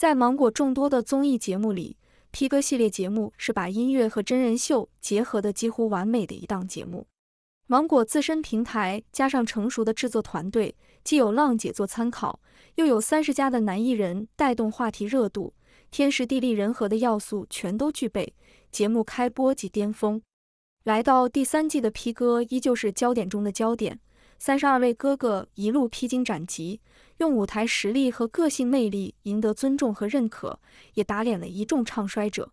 在芒果众多的综艺节目里，《披哥》系列节目是把音乐和真人秀结合的几乎完美的一档节目。芒果自身平台加上成熟的制作团队，既有浪姐做参考，又有三十家的男艺人带动话题热度，天时地利人和的要素全都具备，节目开播即巅峰。来到第三季的《披哥》，依旧是焦点中的焦点。三十二位哥哥一路披荆斩棘，用舞台实力和个性魅力赢得尊重和认可，也打脸了一众唱衰者。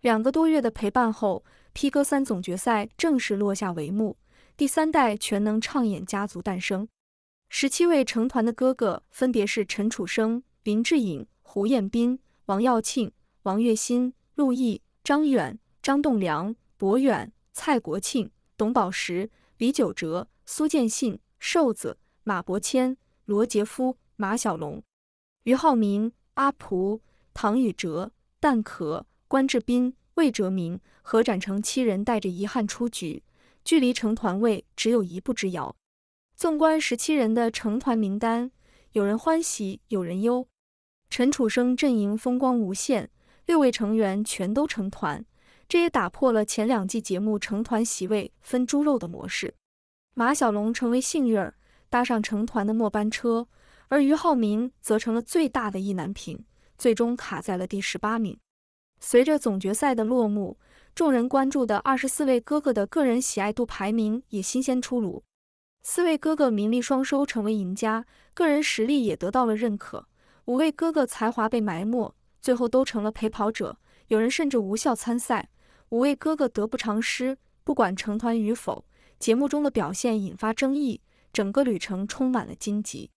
两个多月的陪伴后，《披哥三》总决赛正式落下帷幕，第三代全能唱演家族诞生。十七位成团的哥哥分别是陈楚生、林志颖、胡彦斌、王耀庆、王栎鑫、陆毅、张远、张栋梁、博远、蔡国庆、董宝石、李玖哲。苏建信、瘦子、马伯骞、罗杰夫、马小龙、于浩明、阿蒲、唐禹哲、蛋壳、关智斌、魏哲鸣、何展成七人带着遗憾出局，距离成团位只有一步之遥。纵观十七人的成团名单，有人欢喜，有人忧。陈楚生阵营风光无限，六位成员全都成团，这也打破了前两季节目成团席位分猪肉的模式。马小龙成为幸运儿，搭上成团的末班车，而于浩明则成了最大的意难平，最终卡在了第十八名。随着总决赛的落幕，众人关注的二十四位哥哥的个人喜爱度排名也新鲜出炉。四位哥哥名利双收，成为赢家，个人实力也得到了认可。五位哥哥才华被埋没，最后都成了陪跑者，有人甚至无效参赛。五位哥哥得不偿失，不管成团与否。节目中的表现引发争议，整个旅程充满了荆棘。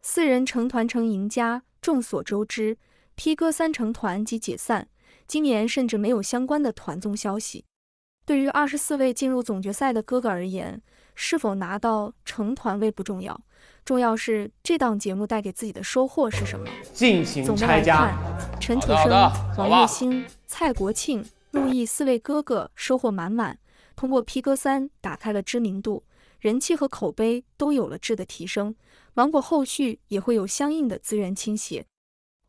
四人成团成赢家，众所周知，P 哥三成团即解散，今年甚至没有相关的团综消息。对于二十四位进入总决赛的哥哥而言，是否拿到成团位不重要，重要是这档节目带给自己的收获是什么。总来家。陈楚生、王栎鑫、蔡国庆、陆毅四位哥哥收获满满。通过 P 哥三打开了知名度，人气和口碑都有了质的提升。芒果后续也会有相应的资源倾斜。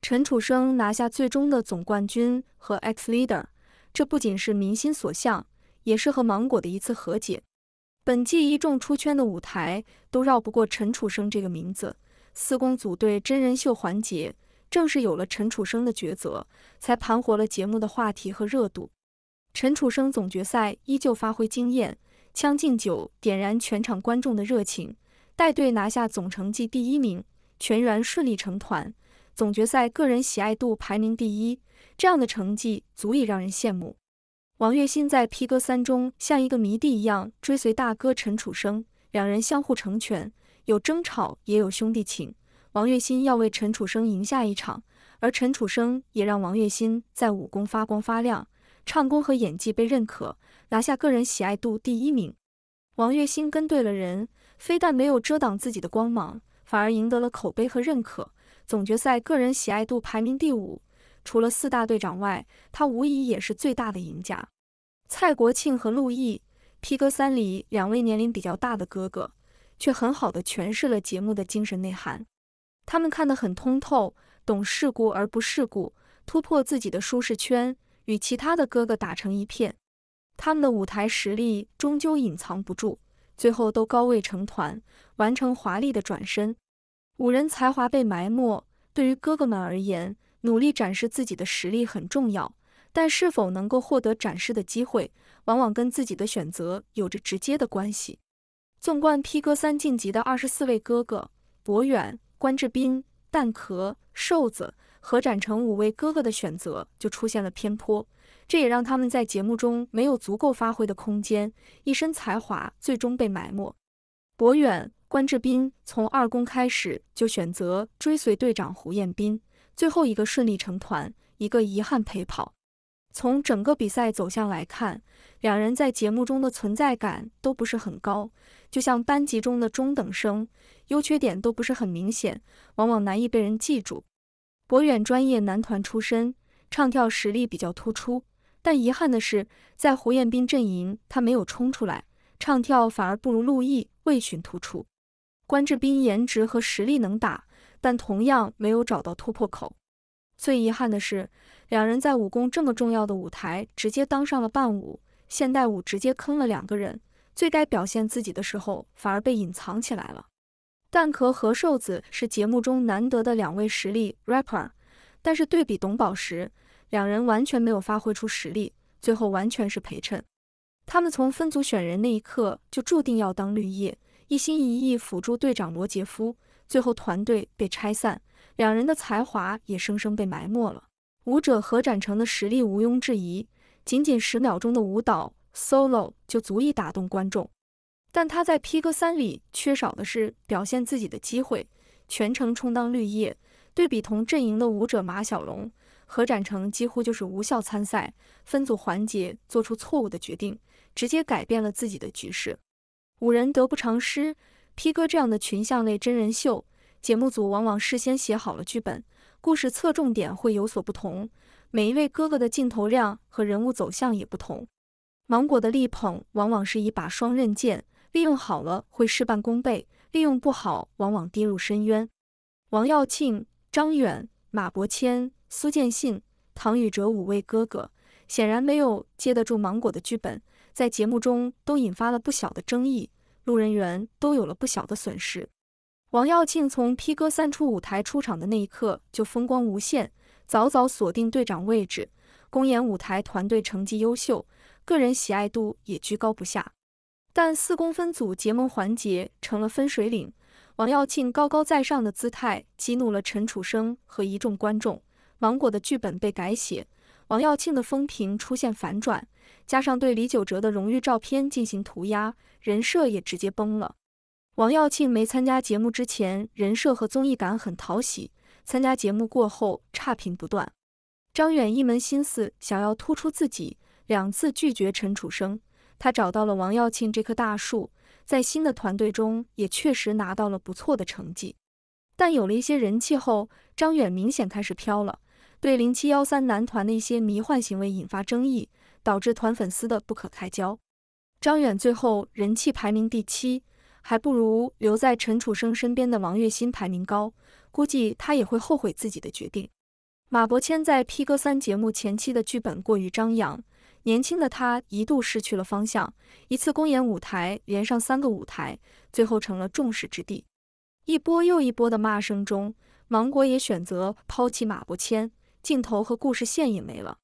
陈楚生拿下最终的总冠军和 X Leader，这不仅是民心所向，也是和芒果的一次和解。本季一众出圈的舞台都绕不过陈楚生这个名字。四公组对真人秀环节，正是有了陈楚生的抉择，才盘活了节目的话题和热度。陈楚生总决赛依旧发挥惊艳，《将进酒》点燃全场观众的热情，带队拿下总成绩第一名，全员顺利成团。总决赛个人喜爱度排名第一，这样的成绩足以让人羡慕。王栎鑫在《披哥三》中像一个迷弟一样追随大哥陈楚生，两人相互成全，有争吵也有兄弟情。王栎鑫要为陈楚生赢下一场，而陈楚生也让王栎鑫在武功发光发亮。唱功和演技被认可，拿下个人喜爱度第一名。王栎鑫跟对了人，非但没有遮挡自己的光芒，反而赢得了口碑和认可。总决赛个人喜爱度排名第五，除了四大队长外，他无疑也是最大的赢家。蔡国庆和陆毅，P 哥三里两位年龄比较大的哥哥，却很好的诠释了节目的精神内涵。他们看得很通透，懂世故而不世故，突破自己的舒适圈。与其他的哥哥打成一片，他们的舞台实力终究隐藏不住，最后都高位成团，完成华丽的转身。五人才华被埋没，对于哥哥们而言，努力展示自己的实力很重要，但是否能够获得展示的机会，往往跟自己的选择有着直接的关系。纵观 P 哥三晋级的二十四位哥哥，博远、关智斌、蛋壳、瘦子。何展成五位哥哥的选择就出现了偏颇，这也让他们在节目中没有足够发挥的空间，一身才华最终被埋没。博远、关智斌从二公开始就选择追随队长胡彦斌，最后一个顺利成团，一个遗憾陪跑。从整个比赛走向来看，两人在节目中的存在感都不是很高，就像班级中的中等生，优缺点都不是很明显，往往难以被人记住。博远专业男团出身，唱跳实力比较突出，但遗憾的是，在胡彦斌阵营，他没有冲出来，唱跳反而不如陆毅、魏巡突出。关智斌颜值和实力能打，但同样没有找到突破口。最遗憾的是，两人在武功这么重要的舞台，直接当上了伴舞，现代舞直接坑了两个人。最该表现自己的时候，反而被隐藏起来了。蛋壳和瘦子是节目中难得的两位实力 rapper，但是对比董宝石，两人完全没有发挥出实力，最后完全是陪衬。他们从分组选人那一刻就注定要当绿叶，一心一意辅助队长罗杰夫。最后团队被拆散，两人的才华也生生被埋没了。舞者何展成的实力毋庸置疑，仅仅十秒钟的舞蹈 solo 就足以打动观众。但他在 P 哥三里缺少的是表现自己的机会，全程充当绿叶。对比同阵营的舞者马小龙、何展成，几乎就是无效参赛。分组环节做出错误的决定，直接改变了自己的局势，五人得不偿失。P 哥这样的群像类真人秀，节目组往往事先写好了剧本，故事侧重点会有所不同，每一位哥哥的镜头量和人物走向也不同。芒果的力捧往往是一把双刃剑。利用好了会事半功倍，利用不好往往跌入深渊。王耀庆、张远、马伯骞、苏建信、唐禹哲五位哥哥显然没有接得住芒果的剧本，在节目中都引发了不小的争议，路人缘都有了不小的损失。王耀庆从 P 哥三出舞台出场的那一刻就风光无限，早早锁定队长位置，公演舞台团队成绩优秀，个人喜爱度也居高不下。但四公分组结盟环节成了分水岭，王耀庆高高在上的姿态激怒了陈楚生和一众观众。芒果的剧本被改写，王耀庆的风评出现反转，加上对李九哲的荣誉照片进行涂鸦，人设也直接崩了。王耀庆没参加节目之前，人设和综艺感很讨喜；参加节目过后，差评不断。张远一门心思想要突出自己，两次拒绝陈楚生。他找到了王耀庆这棵大树，在新的团队中也确实拿到了不错的成绩。但有了一些人气后，张远明显开始飘了，对零七幺三男团的一些迷幻行为引发争议，导致团粉丝的不可开交。张远最后人气排名第七，还不如留在陈楚生身边的王栎鑫排名高，估计他也会后悔自己的决定。马伯骞在《披哥三》节目前期的剧本过于张扬。年轻的他一度失去了方向，一次公演舞台连上三个舞台，最后成了众矢之的。一波又一波的骂声中，芒果也选择抛弃马伯骞，镜头和故事线也没了。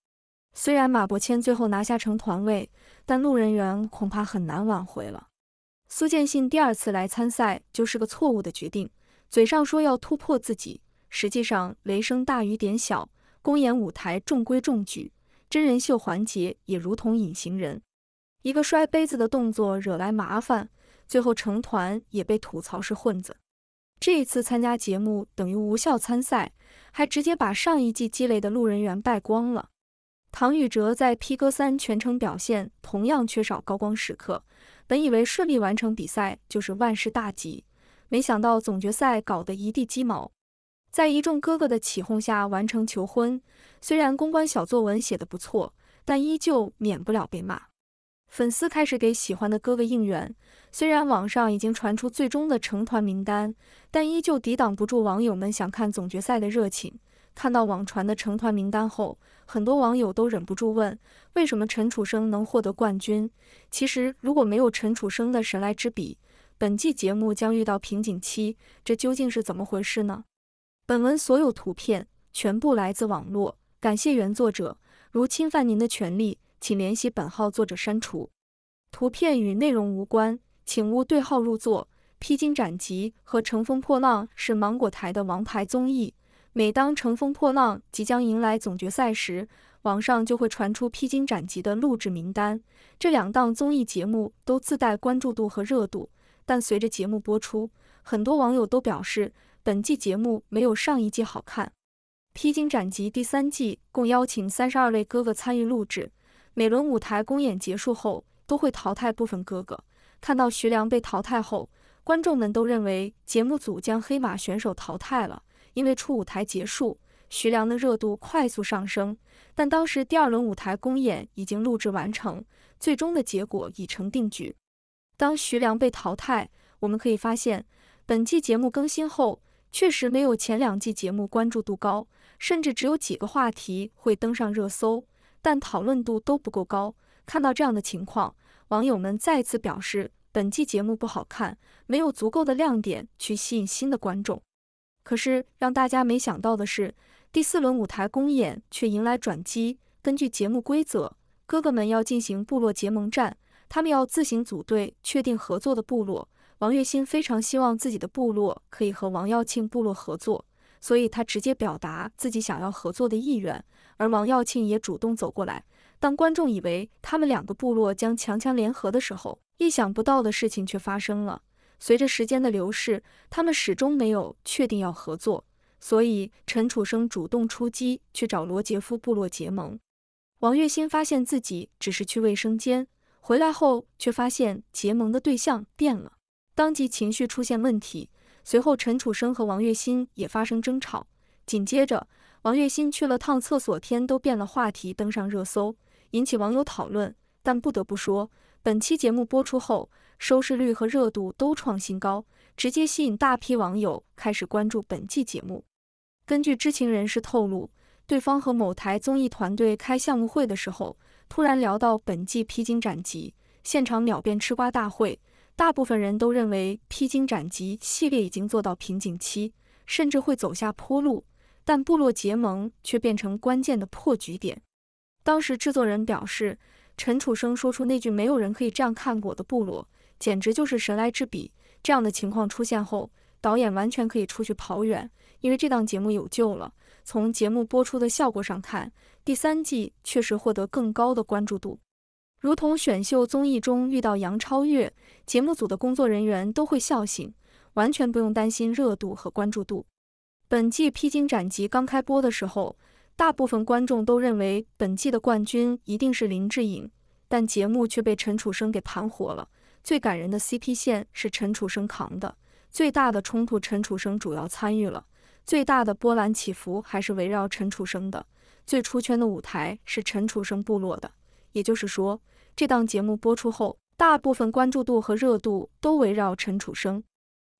虽然马伯骞最后拿下成团位，但路人缘恐怕很难挽回了。苏建信第二次来参赛就是个错误的决定，嘴上说要突破自己，实际上雷声大雨点小，公演舞台中规中矩。真人秀环节也如同隐形人，一个摔杯子的动作惹来麻烦，最后成团也被吐槽是混子。这一次参加节目等于无效参赛，还直接把上一季积累的路人缘败光了。唐禹哲在 P 哥三全程表现同样缺少高光时刻，本以为顺利完成比赛就是万事大吉，没想到总决赛搞得一地鸡毛。在一众哥哥的起哄下完成求婚，虽然公关小作文写得不错，但依旧免不了被骂。粉丝开始给喜欢的哥哥应援。虽然网上已经传出最终的成团名单，但依旧抵挡不住网友们想看总决赛的热情。看到网传的成团名单后，很多网友都忍不住问：为什么陈楚生能获得冠军？其实如果没有陈楚生的神来之笔，本季节目将遇到瓶颈期。这究竟是怎么回事呢？本文所有图片全部来自网络，感谢原作者。如侵犯您的权利，请联系本号作者删除。图片与内容无关，请勿对号入座。《披荆斩棘》和《乘风破浪》是芒果台的王牌综艺。每当《乘风破浪》即将迎来总决赛时，网上就会传出《披荆斩棘》的录制名单。这两档综艺节目都自带关注度和热度，但随着节目播出，很多网友都表示，本季节目没有上一季好看。《披荆斩棘》第三季共邀请三十二位哥哥参与录制，每轮舞台公演结束后都会淘汰部分哥哥。看到徐良被淘汰后，观众们都认为节目组将黑马选手淘汰了，因为初舞台结束，徐良的热度快速上升。但当时第二轮舞台公演已经录制完成，最终的结果已成定局。当徐良被淘汰，我们可以发现。本季节目更新后，确实没有前两季节目关注度高，甚至只有几个话题会登上热搜，但讨论度都不够高。看到这样的情况，网友们再次表示本季节目不好看，没有足够的亮点去吸引新的观众。可是让大家没想到的是，第四轮舞台公演却迎来转机。根据节目规则，哥哥们要进行部落结盟战，他们要自行组队，确定合作的部落。王月心非常希望自己的部落可以和王耀庆部落合作，所以他直接表达自己想要合作的意愿。而王耀庆也主动走过来。当观众以为他们两个部落将强强联合的时候，意想不到的事情却发生了。随着时间的流逝，他们始终没有确定要合作。所以陈楚生主动出击去找罗杰夫部落结盟。王月心发现自己只是去卫生间，回来后却发现结盟的对象变了。当即情绪出现问题，随后陈楚生和王栎鑫也发生争吵。紧接着，王栎鑫去了趟厕所，天都变了，话题登上热搜，引起网友讨论。但不得不说，本期节目播出后，收视率和热度都创新高，直接吸引大批网友开始关注本季节目。根据知情人士透露，对方和某台综艺团队开项目会的时候，突然聊到本季《披荆斩棘》，现场秒变吃瓜大会。大部分人都认为《披荆斩棘》系列已经做到瓶颈期，甚至会走下坡路，但部落结盟却变成关键的破局点。当时制作人表示，陈楚生说出那句“没有人可以这样看过的部落”简直就是神来之笔。这样的情况出现后，导演完全可以出去跑远，因为这档节目有救了。从节目播出的效果上看，第三季确实获得更高的关注度。如同选秀综艺中遇到杨超越，节目组的工作人员都会笑醒，完全不用担心热度和关注度。本季《披荆斩棘》刚开播的时候，大部分观众都认为本季的冠军一定是林志颖，但节目却被陈楚生给盘活了。最感人的 CP 线是陈楚生扛的，最大的冲突陈楚生主要参与了，最大的波澜起伏还是围绕陈楚生的，最出圈的舞台是陈楚生部落的。也就是说，这档节目播出后，大部分关注度和热度都围绕陈楚生。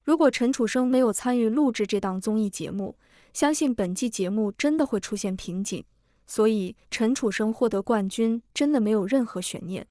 如果陈楚生没有参与录制这档综艺节目，相信本季节目真的会出现瓶颈。所以，陈楚生获得冠军真的没有任何悬念。